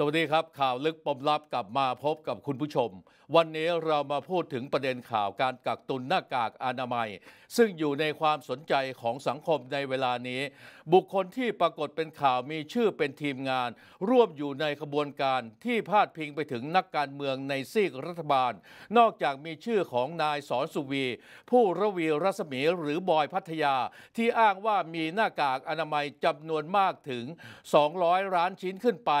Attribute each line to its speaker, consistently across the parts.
Speaker 1: สวัสดีครับข่าวลึกปมลับกลับมาพบกับคุณผู้ชม วันนี้เรามาพูดถึงประเด็นข่าวการกักตุนหน้ากากอนามัย ซึ่งอยู่ในความสนใจของสังคมในเวลานี้ บุคคลที่ปรากฏเป็นข่าวมีชื่อเป็นทีมงาน ร่วมอยู่ในขบวนการที่พาดพิงไปถึงนักการเมืองในซีกรัฐบาล นอกจากมีชื่อของนายสอนสุวีผู้ระวีรัศมีหรือบอยพัทยา ที่อ้างว่ามีหน้ากากอนามัยจำนวนมากถึง 200ล้านชิ้นขึ้นไป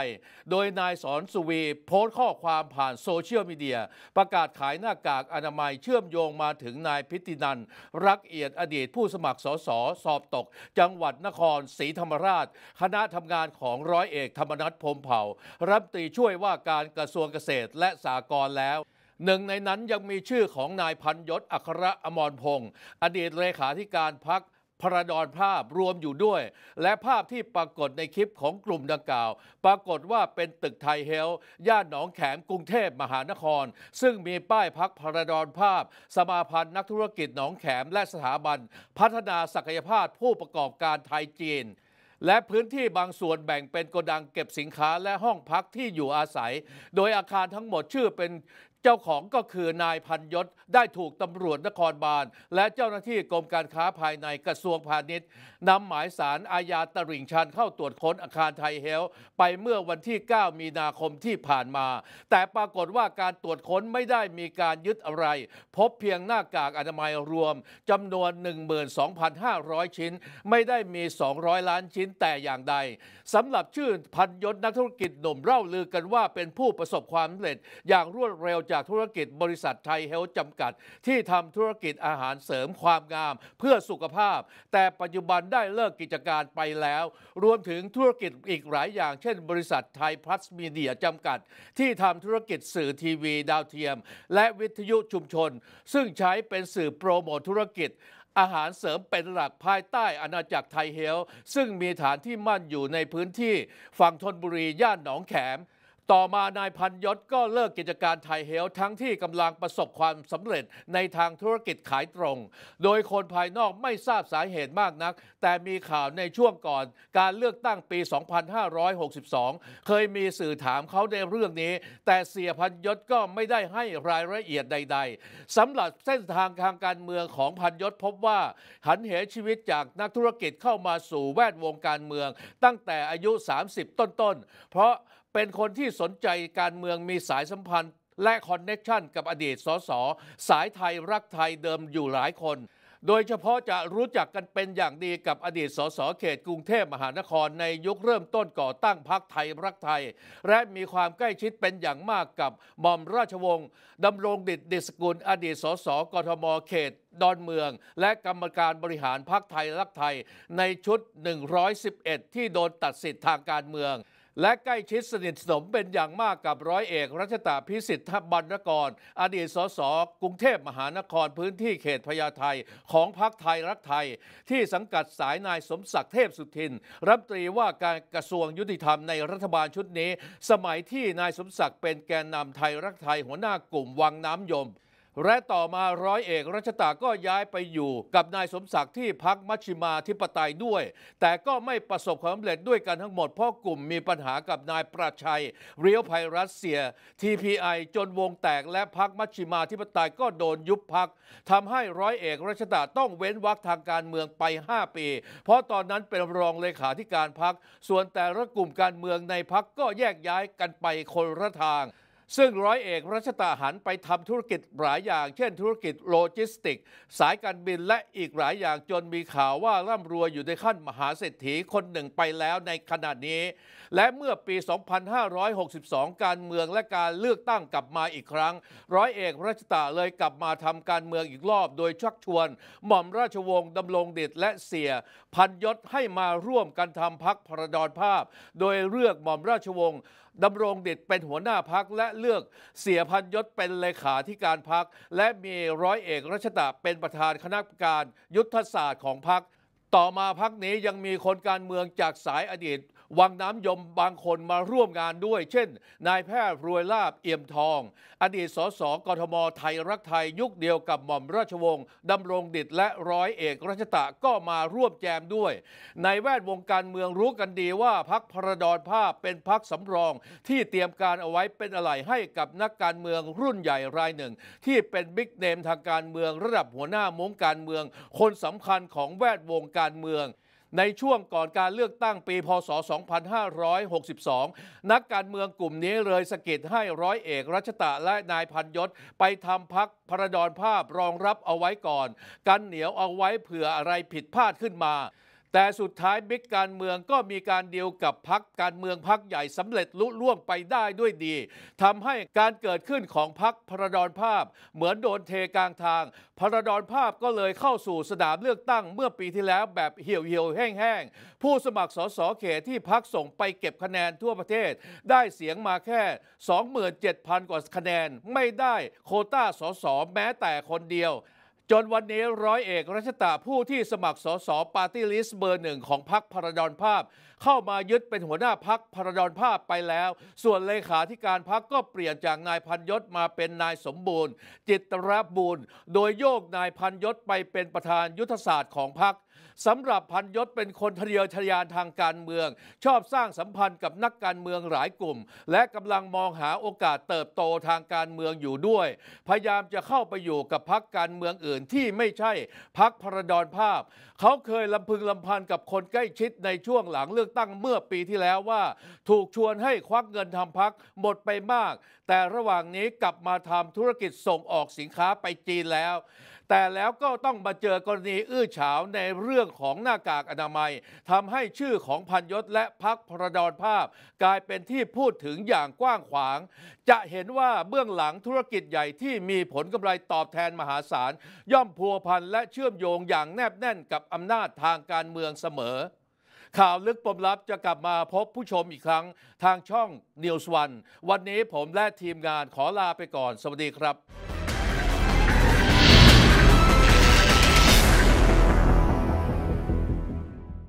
Speaker 1: โดยยนายสอนสุวีโพสต์ข้อความผ่านโซเชียลมีเดีย ประกาศขายหน้ากากอนามัยเชื่อมโยงมาถึงนายพิตินันรักเอียดอดีตผู้สมัครสสสอบตกจังหวัดนครศรีธรรมราช คณะทำงานของร้อยเอกธรรมนัฐพรมเผ่า รับตีช่วยว่าการกระทรวงเกษตรและสหกรณ์แล้ว หนึ่งในนั้นยังมีชื่อของนายพันยศอัครอมรพงศ์อดีตเลขาธิการพักพระดอนภาพรวมอยู่ด้วย และภาพที่ปรากฏในคลิปของกลุ่มดังกล่าว ปรากฏว่าเป็นตึกไทยเฮลย่านหนองแขมกรุงเทพมหานคร ซึ่งมีป้ายพักพระดอนภาพ สมาพันธ์นักธุรกิจหนองแขม และสถาบัน พัฒนาศักยภาพผู้ประกอบการไทยจีน และพื้นที่บางส่วนแบ่งเป็นโกดังเก็บสินค้าและห้องพักที่อยู่อาศัย โดยอาคารทั้งหมดชื่อเป็นเจ้าของก็คือนายพันยศได้ถูกตำรวจนครบาล และเจ้าหน้าที่กรมการค้าภายในกระทรวงพาณิชย์นำหมายสารอาญาตริ่งชันเข้าตรวจค้นอาคารไทยเฮลไปเมื่อวันที่ 9 มีนาคมที่ผ่านมา แต่ปรากฏว่าการตรวจค้นไม่ได้มีการยึดอะไร พบเพียงหน้ากากอนามัยรวมจำนวน 12,500 ชิ้น ไม่ได้มี 200 ล้านชิ้นแต่อย่างใดสำหรับชื่อพันยศนักธุรกิจหนุ่มเล่าลือกันว่าเป็นผู้ประสบความสำเร็จอย่างรวดเร็วจากธุรกิจบริษัทไทยเฮลจำกัด ที่ทำธุรกิจอาหารเสริมความงาม เพื่อสุขภาพ แต่ปัจจุบันได้เลิกกิจการไปแล้ว รวมถึงธุรกิจอีกหลายอย่างเช่นบริษัทไทยพลัสมีเดียจำกัด ที่ทำธุรกิจสื่อทีวีดาวเทียม และวิทยุชุมชน ซึ่งใช้เป็นสื่อโปรโมทธุรกิจ อาหารเสริมเป็นหลักภายใต้อาณาจักรไทยเฮลซึ่งมีฐานที่มั่นอยู่ในพื้นที่ฝั่งธนบุรีย่านหนองแขมต่อมานายพันยศก็เลิกกิจการไทยเฮลทั้งที่กำลังประสบความสำเร็จในทางธุรกิจขายตรง โดยคนภายนอกไม่ทราบสาเหตุมากนัก แต่มีข่าวในช่วงก่อนการเลือกตั้งปี 2562 เคยมีสื่อถามเขาในเรื่องนี้ แต่เสียพันยศก็ไม่ได้ให้รายละเอียดใดๆสำหรับเส้นทางทางการเมืองของพันยศพบว่า หันเหชีวิตจากนักธุรกิจเข้ามาสู่แวดวงการเมืองตั้งแต่อายุ 30 ต้นๆเพราะเป็นคนที่สนใจการเมืองมีสายสัมพันธ์และคอนเน็ชันกับอดีต สส สายไทยรักไทยเดิมอยู่หลายคน โดยเฉพาะจะรู้จักกันเป็นอย่างดีกับอดีตสสเขตกรุงเทพมหานครในยุคเริ่มต้นก่อตั้งพรรคไทยรักไทย และมีความใกล้ชิดเป็นอย่างมากกับหม่อมราชวงศ์ดำรงดิตดิสกุล อดีตสสกทมเขต ดอนเมือง และกรรมการบริหารพรรคไทยรักไทยในชุด 111 ที่โดนตัดสิทธิ์ทางการเมืองและใกล้ชิดสนิทสนมเป็นอย่างมากกับร้อยเอกรัชตาพิสิทธิ์ับรรกรอดีตสสกรุงเทพมหานครพื้นที่เขตพญาไทของพรรคไทยรักไทย ที่สังกัดสายนายสมศักดิ์เทพสุทินรับตรีว่าการกระทรวงยุติธรรมในรัฐบาลชุดนี้ สมัยที่นายสมศักดิ์เป็นแกนนำไทยรักไทยหัวหน้ากลุ่มวังน้ำยมและต่อมาร้อยเอกรัชตาก็ย้ายไปอยู่ กับนายสมศักดิ์ที่พักมัชชิมาธิปไตยด้วย แต่ก็ไม่ประสบความสำเร็จด้วยกันทั้งหมดเพราะกลุ่มมีปัญหากับนายประชัย เรียวไพรัสเซีย TPI จนวงแตก และพักมัชชิมาธิปไตย ก็โดนยุบพักทำให้ร้อยเอกรัชตาต้องเว้นวรรคทางการเมืองไป 5 ปี เพราะตอนนั้นเป็นรองเลขาธิการพักส่วนแต่ละกลุ่มการเมืองในพักก็แยกย้ายกันไปคนละทางซึ่งร้อยเอกรัชตาหันไปทำธุรกิจหลายอย่าง เช่น ธุรกิจโลจิสติก สายการบินและอีกหลายอย่างจนมีข่าวว่าร่ำรวยอยู่ในขั้นมหาเศรษฐีคนหนึ่งไปแล้วในขณะนี้ และเมื่อปี 2562 การเมืองและการเลือกตั้งกลับมาอีกครั้งร้อยเอกรัชตาเลยกลับมาทำการเมืองอีกรอบโดยชักชวน หม่อมราชวงศ์ดำรงเดชและเสียพันยศให้มาร่วมกันทำพักพรดอนภาพ โดยเลือกหม่อมราชวงศ์ดำรงเดชเป็นหัวหน้าพักและเลือกเสียพันยศเป็นเลขาธิการพัก และมีร้อยเอกรัชตะเป็นประธานคณะกรรมการยุทธศาสตร์ของพัก ต่อมาพักนี้ยังมีคนการเมืองจากสายอดีตวังน้ำยมบางคนมาร่วมงานด้วย เช่น นายแพทย์รวยลาบเอี่ยมทอง อดีตสสกทมไทยรักไทยยุคเดียวกับหม่อมราชวงศ์ดำรงดิตและร้อยเอกรัชตะก็มาร่วมแจมด้วย ในแวดวงการเมืองรู้กันดีว่าพักพระดอนภาพเป็นพักสำรอง ที่เตรียมการเอาไว้เป็นอะไรให้กับนักการเมืองรุ่นใหญ่รายหนึ่ง ที่เป็นบิ๊กเนมทางการเมืองระดับหัวหน้ามงการเมือง คนสำคัญของแวดวงการเมืองในช่วงก่อนการเลือกตั้งปีพศ 2562 นักการเมืองกลุ่มนี้เลยสกิดให้ร้อยเอกรัชตะและนายพันยศไปทำพักพระดอนภาพรองรับเอาไว้ก่อน กันเหนียวเอาไว้เผื่ออะไรผิดพลาดขึ้นมาแต่สุดท้ายบิ๊กการเมืองก็มีการเดียวกับพักการเมืองพักใหญ่สำเร็จลุล่วงไปได้ด้วยดี ทำให้การเกิดขึ้นของพักพระดอนภาพ เหมือนโดนเทกลางทาง พระดอนภาพก็เลยเข้าสู่สนามเลือกตั้งเมื่อปีที่แล้วแบบเหี่ยวเหี่ยวแห้งๆ ผู้สมัครสสเขตที่พักส่งไปเก็บคะแนนทั่วประเทศ ได้เสียงมาแค่ 27,000กว่าคะแนนไม่ได้โคต้าสสแม้แต่คนเดียวจนวันนี้ร้อยเอกรัชตะผู้ที่สมัครสสปาร์ตี้ลิสต์ เบอร์หนึ่งของพักพรดอนภาพ เข้ามายึดเป็นหัวหน้าพักพระดอนภาพไปแล้ว ส่วนเลขาธิการพักก็เปลี่ยนจากนายพันยศมาเป็นนายสมบูรณ์ จิตรบูรณโดยโยกนายพันยศไปเป็นประธานยุทธศาสตร์ของพักสำหรับพันยศเป็นคนทะเยอทะยานทางการเมือง ชอบสร้างสัมพันธ์กับนักการเมืองหลายกลุ่ม และกำลังมองหาโอกาสเติบโตทางการเมืองอยู่ด้วย พยายามจะเข้าไปอยู่กับพักการเมืองอื่นที่ไม่ใช่ พักพระดอนภาพ เขาเคยลำพึงลำพันกับคนใกล้ชิดในช่วงหลังเลือกตั้งเมื่อปีที่แล้วว่า ถูกชวนให้ควักเงินทำพักหมดไปมาก แต่ระหว่างนี้กลับมาทำธุรกิจส่งออกสินค้าไปจีนแล้วแต่แล้วก็ต้องมาเจอกรณีอื้อฉาวในเรื่องของหน้ากากอนามัย ทำให้ชื่อของพันยศและพักพระดอนภาพ กลายเป็นที่พูดถึงอย่างกว้างขวาง จะเห็นว่าเบื้องหลังธุรกิจใหญ่ที่มีผลกำไรตอบแทนมหาศาลย่อมพัวพันและเชื่อมโยงอย่างแนบแน่นกับอำนาจทางการเมืองเสมอ ข่าวลึกปมลับจะกลับมาพบผู้ชมอีกครั้ง ทางช่อง n e w ์ o ันวันนี้ผมและทีมงานขอลาไปก่อนสวัสดีครับ